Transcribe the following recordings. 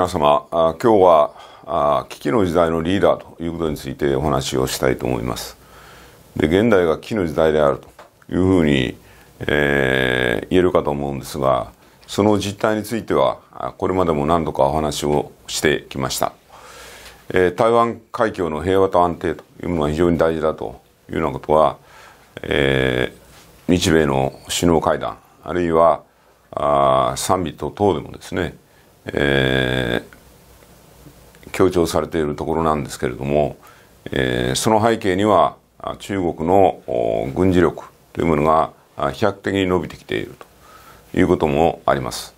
皆様今日は危機の時代のリーダーということについてお話をしたいと思いますで現代が危機の時代であるというふうに、えー、言えるかと思うんですがその実態についてはこれまでも何度かお話をしてきました、えー、台湾海峡の平和と安定というものは非常に大事だというようなことは、えー、日米の首脳会談あるいはあ賛美と等でもですねえー、強調されているところなんですけれども、えー、その背景には中国の軍事力というものが飛躍的に伸びてきているということもあります。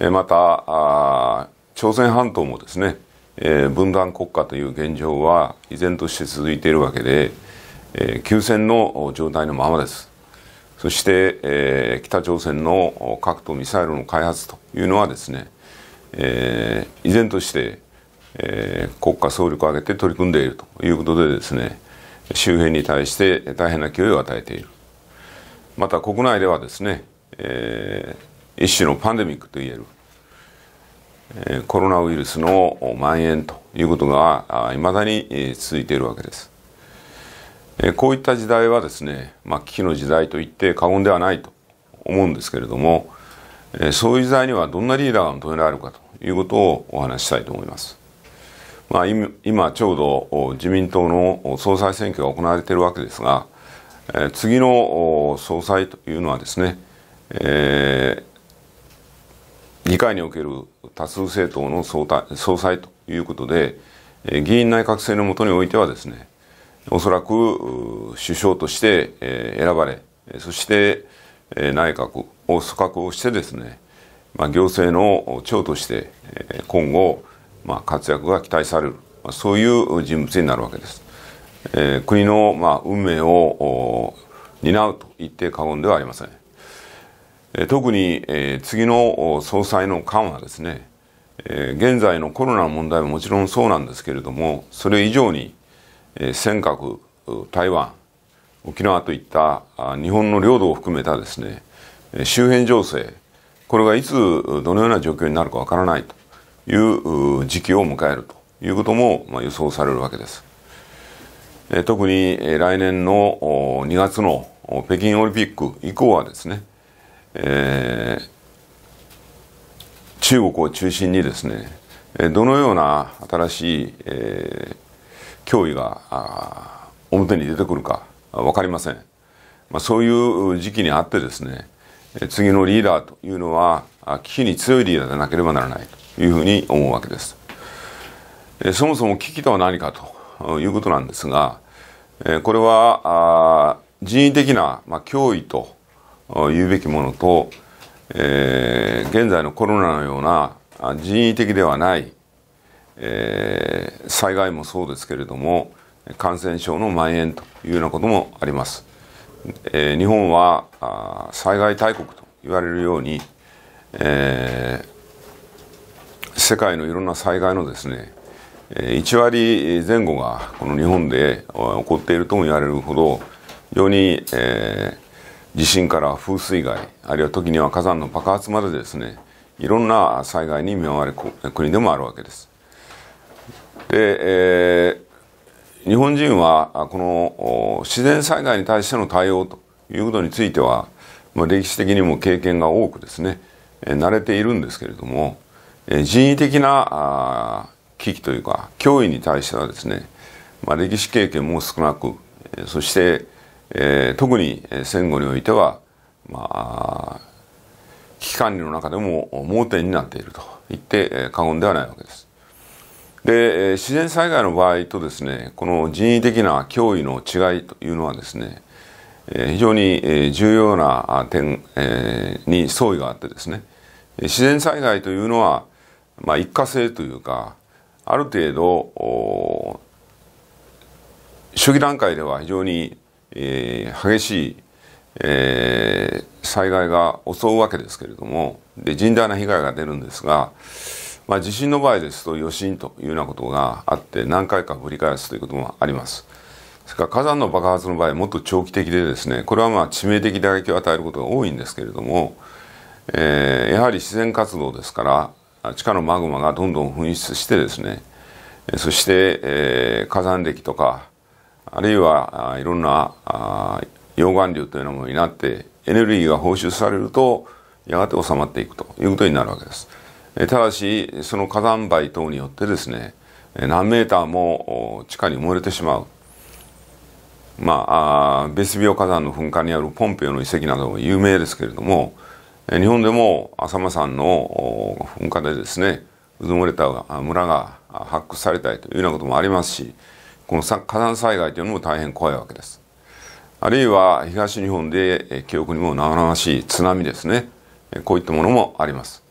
えー、また朝鮮半島もですね、えー、分断国家という現状は依然として続いているわけで、えー、休戦の状態のままです。そして、えー、北朝鮮の核とミサイルの開発というのはですね、えー、依然として、えー、国家総力を挙げて取り組んでいるということでですね周辺に対して大変な脅威を与えているまた国内ではですね、えー、一種のパンデミックといえる、えー、コロナウイルスの蔓延ということがいまだに続いているわけです、えこういった時代はですね、まあ、危機の時代といって過言ではないと思うんですけれども、えそういう時代にはどんなリーダーが求められるかということをお話したいと思います。まあ、今ちょうど自民党の総裁選挙が行われているわけですが、え次の総裁というのはですね、え議会における多数政党の総総裁ということで、え議員内閣制のもとにおいてはですねおそらく首相として選ばれそして内閣を組閣をしてですねまあ、行政の長として今後、まあ、活躍が期待される、まあ、そういう人物になるわけです。えー、国の、まあ、運命を担うと言って過言ではありません。特に、えー、次の総裁の間はですね、えー、現在のコロナの問題ももちろんそうなんですけれども、それ以上に、えー、尖閣、台湾、沖縄といった日本の領土を含めたですね、周辺情勢、これがいつどのような状況になるかわからないという時期を迎えるということも予想されるわけです。特に来年の2月の北京オリンピック以降はですね、えー、中国を中心にですねどのような新しい、えー、脅威が表に出てくるか分かりません、まあ、そういう時期にあってですね次のリーダーというのは危機に強いリーダーでなければならないというふうに思うわけです。そもそも危機とは何かということなんですがこれは人為的な脅威と言うべきものと現在のコロナのような人為的ではない災害もそうですけれども感染症の蔓延というようなこともあります。えー、日本はあ災害大国と言われるように、えー、世界のいろんな災害のですね1割前後がこの日本で起こっているとも言われるほど非常に、えー、地震から風水害あるいは時には火山の爆発までですねいろんな災害に見舞われる国でもあるわけです。で、え日本人はこの自然災害に対しての対応ということについては、まあ、歴史的にも経験が多くですね慣れているんですけれども人為的な危機というか脅威に対してはですね、まあ、歴史経験も少なくそして、特に戦後においては、まあ、危機管理の中でも盲点になっていると言って過言ではないわけです。で、自然災害の場合とですね、この人為的な脅威の違いというのはですね、非常に重要な点に相違があってですね、自然災害というのは、まあ、一過性というか、ある程度、初期段階では非常に、えー、激しい、えー、災害が襲うわけですけれどもで甚大な被害が出るんですが、まあ、地震の場合ですと余震というようなことがあって何回か繰り返すということもあります。それから火山の爆発の場合もっと長期的でですねこれはまあ致命的打撃を与えることが多いんですけれども、えー、やはり自然活動ですから地下のマグマがどんどん噴出してですねそして、えー、火山歴とかあるいはいろんな溶岩流というようなものになってエネルギーが放出されるとやがて収まっていくということになるわけです。ただしその火山灰等によってですね何メーターも地下に埋れてしまうまあベスビオ火山の噴火にあるポンペオの遺跡なども有名ですけれども日本でも浅間山の噴火でですねうずもれた村が発掘されたりというようなこともありますしこの火山災害というのも大変怖いわけですあるいは東日本で記憶にも生々しい津波ですねこういったものもあります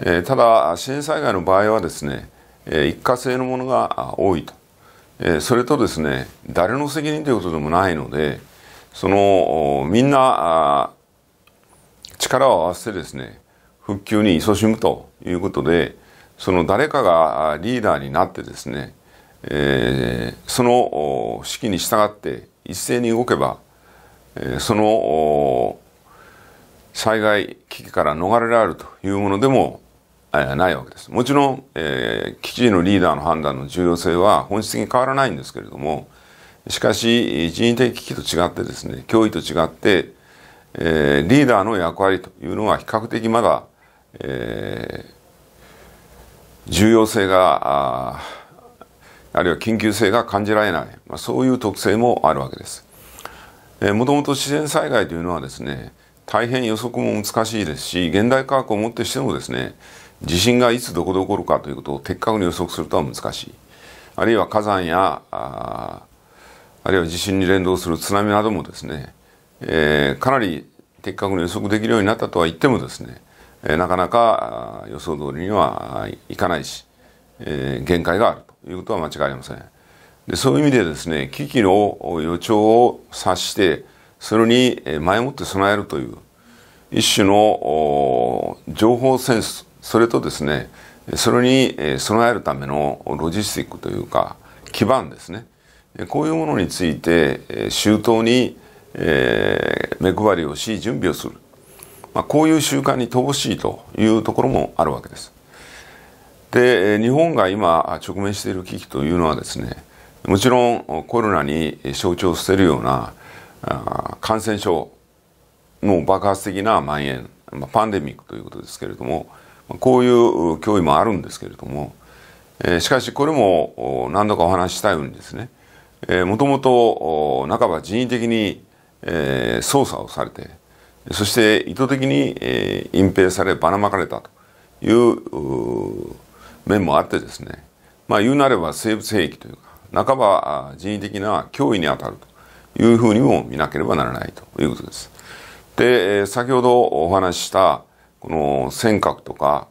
えただ支援災害の場合はですね、え一過性のものが多いと、えそれとですね誰の責任ということでもないのでそのみんな力を合わせてですね復旧に勤しむということでその誰かがリーダーになってですね、えその指揮に従って一斉に動けば、えその災害危機から逃れられるというものでもないわけです。もちろん、えー、基地のリーダーの判断の重要性は本質的に変わらないんですけれども、しかし、人為的危機と違ってですね、脅威と違って、えー、リーダーの役割というのは比較的まだ、えー、重要性が、ああるいは緊急性が感じられない、まあ、そういう特性もあるわけです。えもともと自然災害というのはですね、大変予測も難しいですし、現代科学をもってしてもですね、地震がいつどこで起こるかということを的確に予測するとは難しいあるいは火山やああるいは地震に連動する津波などもですね、えー、かなり的確に予測できるようになったとは言ってもですね、えー、なかなか予想通りにはいかないし、えー、限界があるということは間違いありませんでそういう意味でですね危機の予兆を察してそれに前もって備えるという一種の情報センスそれとですねそれに備えるためのロジスティックというか基盤ですねこういうものについて周到に目配りをし準備をする、まあ、こういう習慣に乏しいというところもあるわけです。で日本が今直面している危機というのはですねもちろんコロナに象徴しているような感染症の爆発的な蔓延パンデミックということですけれどもこういう脅威もあるんですけれども、えしかしこれも何度かお話ししたようにですね、えー、もともと半ば人為的に、え操作をされて、そして意図的に、え隠蔽さればらまかれたという面もあってですね、まあ言うなれば生物兵器というか、半ば人為的な脅威にあたるというふうにも見なければならないということです。で、先ほどお話しした、この尖閣とか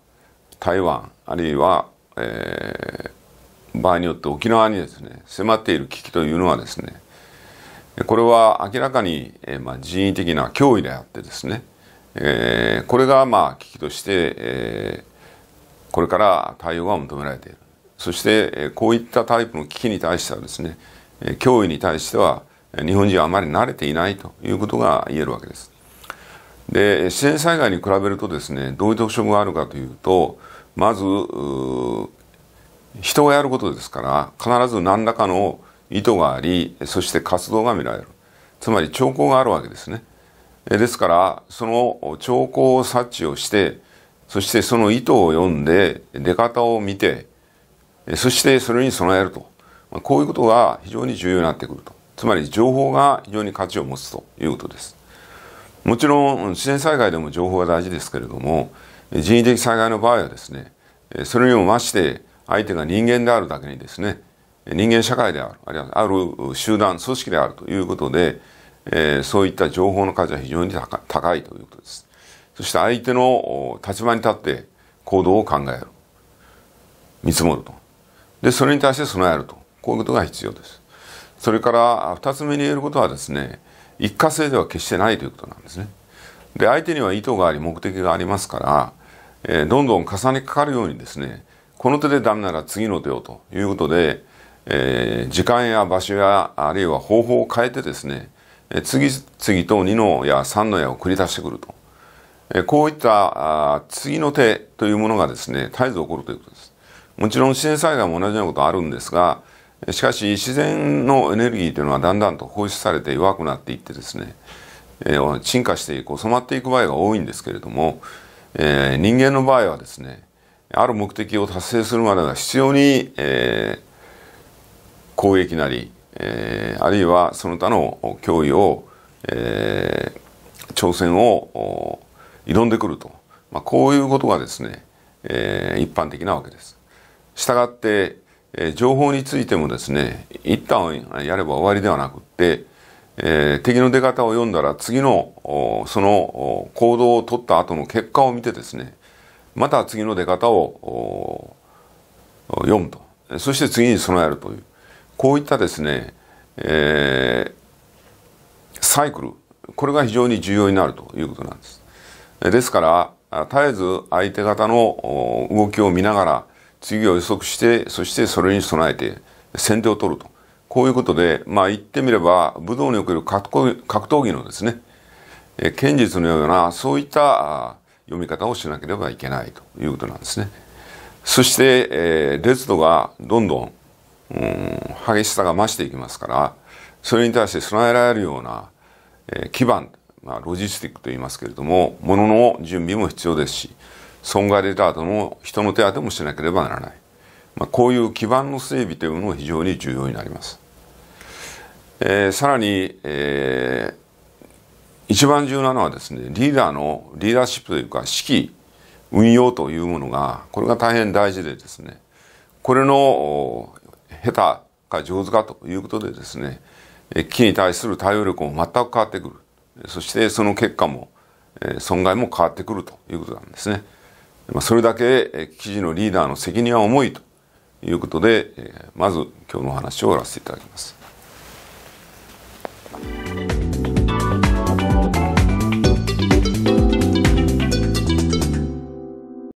台湾あるいは、えー、場合によって沖縄にですね迫っている危機というのはですねこれは明らかに、えーまあ、人為的な脅威であってですね、えー、これがまあ危機として、えー、これから対応が求められているそして、えー、こういったタイプの危機に対してはですね脅威に対しては日本人はあまり慣れていないということが言えるわけです。で自然災害に比べるとですねどういう特徴があるかというとまず人がやることですから必ず何らかの意図がありそして活動が見られるつまり兆候があるわけですねですからその兆候を察知をしてそしてその意図を読んで出方を見てそしてそれに備えるとこういうことが非常に重要になってくるとつまり情報が非常に価値を持つということですもちろん自然災害でも情報は大事ですけれども人為的災害の場合はですねそれにも増して相手が人間であるだけにですね人間社会であるあるいはある集団組織であるということで、えそういった情報の価値は非常に高いということですそして相手の立場に立って行動を考える見積もるとでそれに対して備えるとこういうことが必要ですそれから二つ目に言えることはですね一過性では決してないということなんですね。で相手には意図があり目的がありますから、えー、どんどん重ねかかるようにですねこの手でダメなら次の手をということで、えー、時間や場所やあるいは方法を変えてですね、えー、次々と2の矢3の矢を繰り出してくると、えー、こういったあ次の手というものがですね絶えず起こるということです。もちろん自然災害も同じようなことあるんですがしかし自然のエネルギーというのはだんだんと放出されて弱くなっていってですね、えー、沈下していく染まっていく場合が多いんですけれども、えー、人間の場合はですねある目的を達成するまでが必要に、えー、攻撃なり、えー、あるいはその他の脅威を、えー、挑戦を挑んでくると、まあ、こういうことがですね、えー、一般的なわけです。したがってえー、情報についてもですね一旦やれば終わりではなくって、えー、敵の出方を読んだら次のその行動を取った後の結果を見てですねまた次の出方を読むとそして次に備えるというこういったですね、えー、サイクルこれが非常に重要になるということなんです。ですから絶えず相手方の動きを見ながら次を予測して、そしてそれに備えて、先手を取ると。こういうことで、まあ言ってみれば、武道における格闘技のですね、え剣術のような、そういった読み方をしなければいけないということなんですね。そして、えー、烈度がどんどん、うん、激しさが増していきますから、それに対して備えられるような、えー、基盤、まあ、ロジスティックと言いますけれども、ものの準備も必要ですし、損害手当の人の手当もしなければならない、まあ、こういう基盤の整備というのが非常に重要になります。えー、さらに、えー、一番重要なのはですねリーダーのリーダーシップというか指揮運用というものがこれが大変大事でですねこれの下手か上手かということでですね危機に対する対応力も全く変わってくるそしてその結果も損害も変わってくるということなんですね。まあ、それだけ記事のリーダーの責任は重いということで、まず今日のお話を終わらせていただきます。